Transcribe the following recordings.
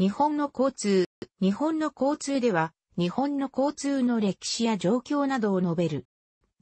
日本の交通。日本の交通では、日本の交通の歴史や状況などを述べる。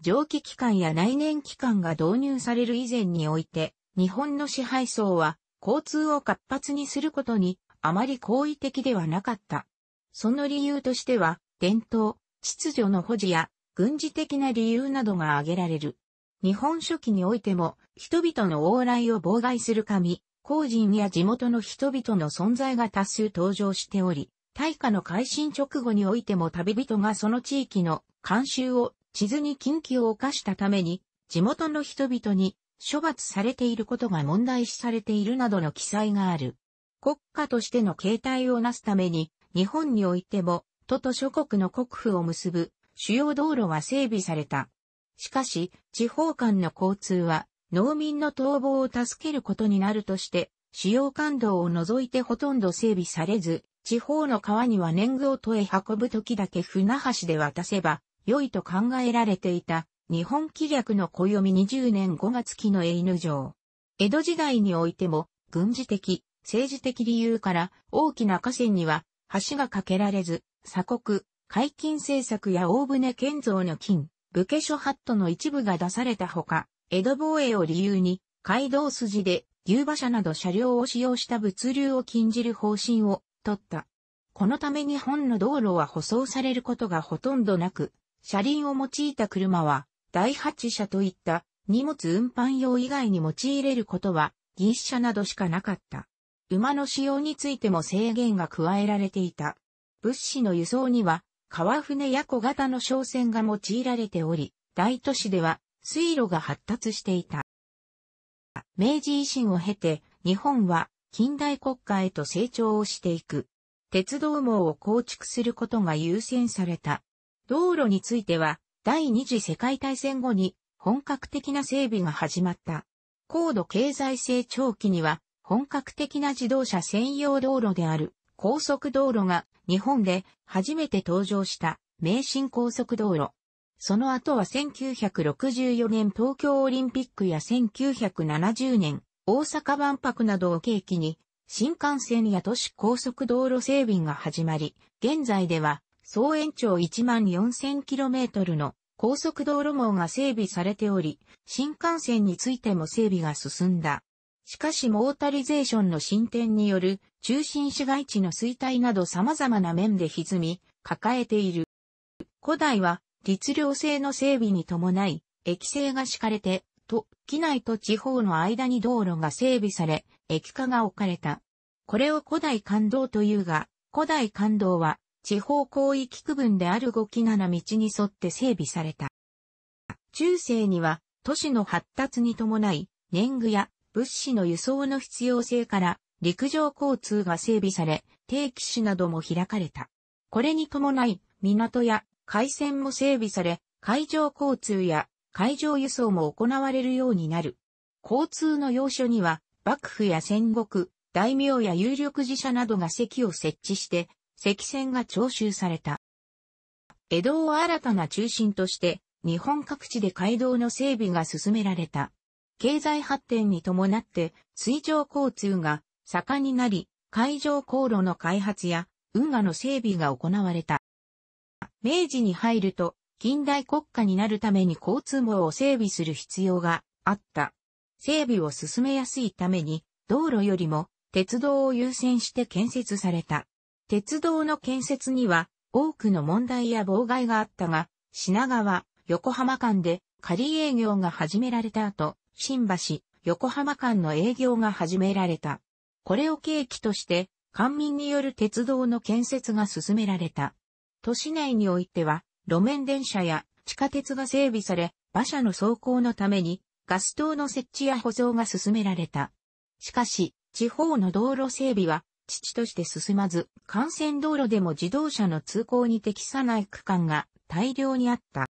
蒸気機関や内燃機関が導入される以前において、日本の支配層は、交通を活発にすることに、あまり好意的ではなかった。その理由としては、伝統、秩序の保持や、軍事的な理由などが挙げられる。日本書紀においても、人々の往来を妨害する紙、工人や地元の人々の存在が多数登場しており、大化の改新直後においても旅人がその地域の慣習を地図に禁忌を犯したために、地元の人々に処罰されていることが問題視されているなどの記載がある。国家としての形態をなすために、日本においても、都と諸国の国府を結ぶ主要道路は整備された。しかし、地方間の交通は農民の逃亡を助けることになるとして、主要感道を除いてほとんど整備されず、地方の川には年貢を都へ運ぶ時だけ船橋で渡せば、良いと考えられていた、日本気略の暦20年5月期のエイヌ城。江戸時代においても、軍事的、政治的理由から大きな河川には橋が架けられず、鎖国、解禁政策や大船建造の金、武家諸ハットの一部が出されたほか、江戸防衛を理由に、街道筋で牛馬車など車両を使用した物流を禁じる方針を取った。このため日本の道路は舗装されることがほとんどなく、車輪を用いた車は、第8車といった荷物運搬用以外に用いれることは、銀車などしかなかった。馬の使用についても制限が加えられていた。物資の輸送には、川船や小型の商船が用いられており、大都市では水路が発達していた。明治維新を経て、日本は近代国家へと成長をしていく。鉄道網を構築することが優先された。道路については、第二次世界大戦後に本格的な整備が始まった。高度経済成長期には、本格的な自動車専用道路である高速道路が日本で初めて登場した名神高速道路。その後は1964年東京オリンピックや1970年大阪万博などを契機に新幹線や都市高速道路整備が始まり、現在では総延長1 4 0 0 0トルの高速道路網が整備されており、新幹線についても整備が進んだ。しかしモータリゼーションの進展による中心市街地の衰退など様々な面で歪み、抱えている。古代は律令制の整備に伴い、駅制が敷かれて、都、機内と地方の間に道路が整備され、駅化が置かれた。これを古代感動というが、古代感動は、地方広域区分である5機な道に沿って整備された。中世には、都市の発達に伴い、年貢や物資の輸送の必要性から、陸上交通が整備され、定期市なども開かれた。これに伴い、港や回線も整備され、海上交通や海上輸送も行われるようになる。交通の要所には、幕府や戦国、大名や有力寺社などが席を設置して、席線が徴収された。江戸を新たな中心として、日本各地で街道の整備が進められた。経済発展に伴って、水上交通が盛んになり、海上航路の開発や運河の整備が行われた。明治に入ると近代国家になるために交通網を整備する必要があった。整備を進めやすいために道路よりも鉄道を優先して建設された。鉄道の建設には多くの問題や妨害があったが、品川、横浜間で仮営業が始められた後、新橋、横浜間の営業が始められた。これを契機として、官民による鉄道の建設が進められた。都市内においては、路面電車や地下鉄が整備され、馬車の走行のために、ガス灯の設置や保存が進められた。しかし、地方の道路整備は、父として進まず、幹線道路でも自動車の通行に適さない区間が大量にあった。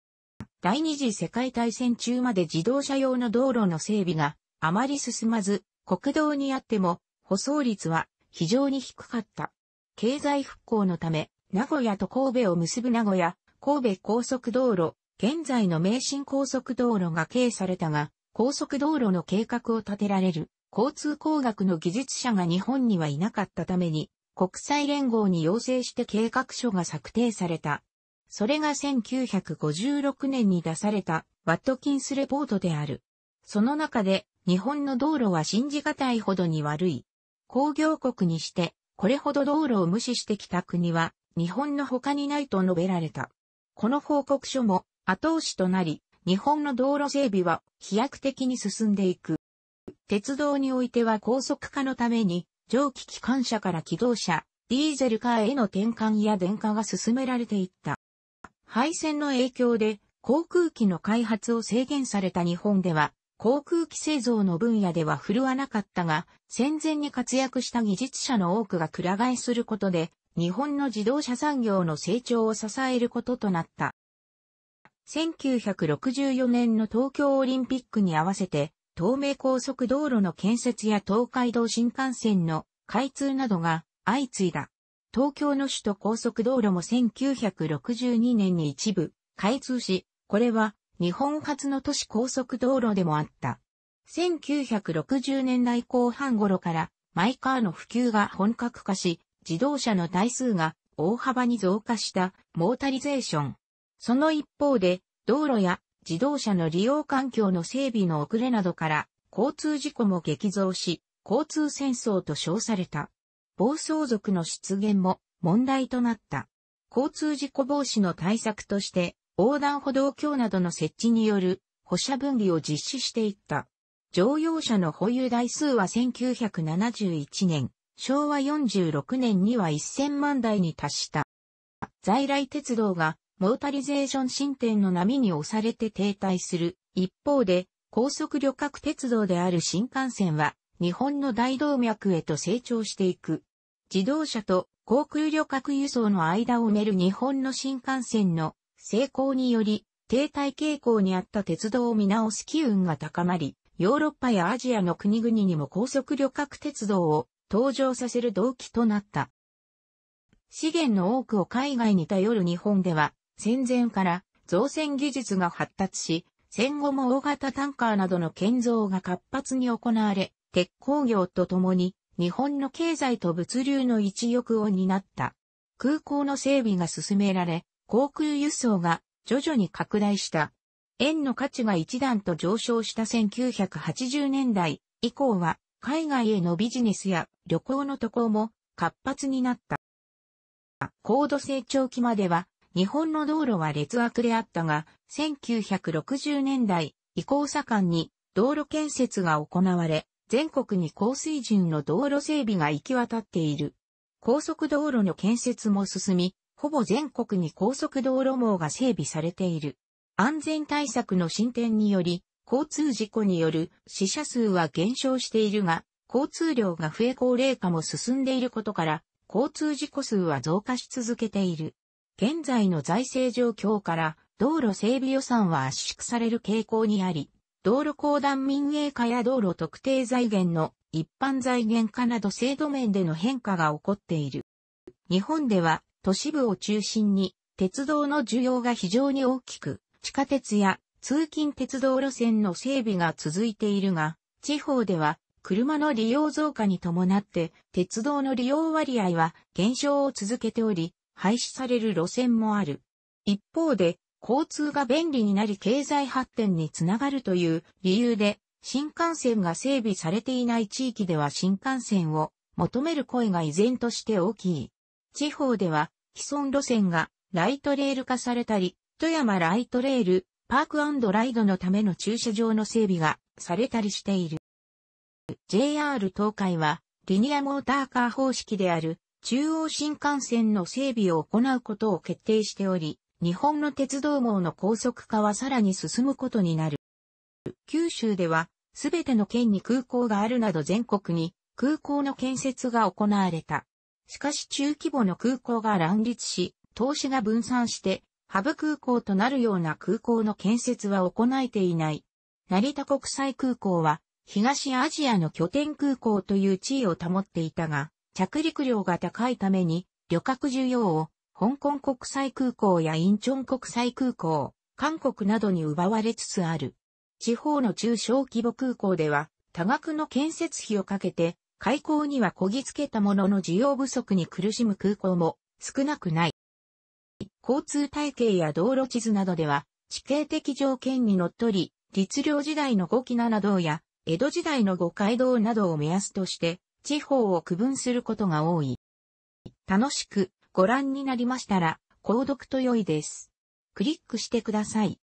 第二次世界大戦中まで自動車用の道路の整備があまり進まず、国道にあっても舗装率は非常に低かった。経済復興のため、名古屋と神戸を結ぶ名古屋、神戸高速道路、現在の名神高速道路が経営されたが、高速道路の計画を立てられる交通工学の技術者が日本にはいなかったために、国際連合に要請して計画書が策定された。それが1956年に出されたワットキンスレポートである。その中で日本の道路は信じがたいほどに悪い。工業国にしてこれほど道路を無視してきた国は日本の他にないと述べられた。この報告書も後押しとなり、日本の道路整備は飛躍的に進んでいく。鉄道においては高速化のために、蒸気機関車から機動車、ディーゼルカーへの転換や電化が進められていった。廃線の影響で航空機の開発を制限された日本では、航空機製造の分野では振るわなかったが、戦前に活躍した技術者の多くがくら替えすることで、日本の自動車産業の成長を支えることとなった。1964年の東京オリンピックに合わせて、東名高速道路の建設や東海道新幹線の開通などが相次いだ。東京の首都高速道路も1962年に一部開通し、これは日本初の都市高速道路でもあった。1960年代後半頃からマイカーの普及が本格化し、自動車の台数が大幅に増加したモータリゼーション。その一方で、道路や自動車の利用環境の整備の遅れなどから、交通事故も激増し、交通戦争と称された。暴走族の出現も問題となった。交通事故防止の対策として、横断歩道橋などの設置による歩車分離を実施していった。乗用車の保有台数は1971年、昭和46年には1000万台に達した。在来鉄道がモータリゼーション進展の波に押されて停滞する。一方で、高速旅客鉄道である新幹線は、日本の大動脈へと成長していく。自動車と航空旅客輸送の間を埋める日本の新幹線の成功により、停滞傾向にあった鉄道を見直す機運が高まり、ヨーロッパやアジアの国々にも高速旅客鉄道を登場させる動機となった。資源の多くを海外に頼る日本では、戦前から造船技術が発達し、戦後も大型タンカーなどの建造が活発に行われ、鉄鋼業とともに日本の経済と物流の一翼を担った。空港の整備が進められ、航空輸送が徐々に拡大した。円の価値が一段と上昇した1980年代以降は海外へのビジネスや旅行の渡航も活発になった。高度成長期までは日本の道路は劣悪であったが、1960年代以降盛んに道路建設が行われ、全国に高水準の道路整備が行き渡っている。高速道路の建設も進み、ほぼ全国に高速道路網が整備されている。安全対策の進展により、交通事故による死者数は減少しているが、交通量が増え高齢化も進んでいることから、交通事故数は増加し続けている。現在の財政状況から、道路整備予算は圧縮される傾向にあり、道路公団民営化や道路特定財源の一般財源化など制度面での変化が起こっている。日本では都市部を中心に鉄道の需要が非常に大きく、地下鉄や通勤鉄道路線の整備が続いているが、地方では車の利用増加に伴って鉄道の利用割合は減少を続けており、廃止される路線もある。一方で、交通が便利になり経済発展につながるという理由で、新幹線が整備されていない地域では新幹線を求める声が依然として大きい。地方では既存路線がライトレール化されたり、富山ライトレール、パークライドのための駐車場の整備がされたりしている。JR 東海は、リニアモーターカー方式である、中央新幹線の整備を行うことを決定しており、日本の鉄道網の高速化はさらに進むことになる。九州では、すべての県に空港があるなど全国に空港の建設が行われた。しかし中規模の空港が乱立し、投資が分散してハブ空港となるような空港の建設は行えていない。成田国際空港は、東アジアの拠点空港という地位を保っていたが、着陸量が高いために、旅客需要を、香港国際空港やインチョン国際空港、韓国などに奪われつつある。地方の中小規模空港では、多額の建設費をかけて、開港にはこぎつけたものの需要不足に苦しむ空港も少なくない。交通体系や道路地図などでは、地形的条件にのっとり、律令時代の五期七道や、江戸時代の五街道などを目安として、地方を区分することが多い。楽しくご覧になりましたら、購読と良いです。クリックしてください。